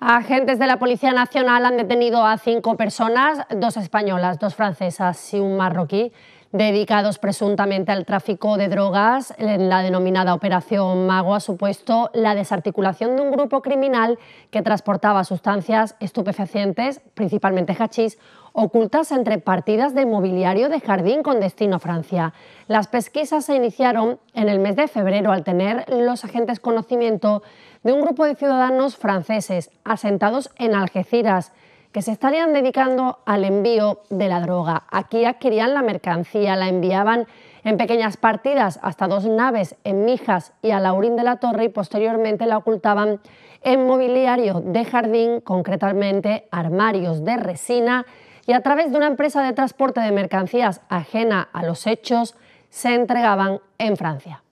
Agentes de la Policía Nacional han detenido a cinco personas, dos españolas, dos francesas y un marroquí, dedicados presuntamente al tráfico de drogas. En la denominada Operación Mago ha supuesto la desarticulación de un grupo criminal que transportaba sustancias estupefacientes, principalmente hachís, ocultas entre partidas de mobiliario de jardín con destino a Francia. Las pesquisas se iniciaron en el mes de febrero al tener los agentes conocimiento de un grupo de ciudadanos franceses asentados en Algeciras que se estarían dedicando al envío de la droga. Aquí adquirían la mercancía, la enviaban en pequeñas partidas hasta dos naves en Mijas y a Laurín de la Torre y posteriormente la ocultaban en mobiliario de jardín, concretamente armarios de resina y a través de una empresa de transporte de mercancías ajena a los hechos se entregaban en Francia.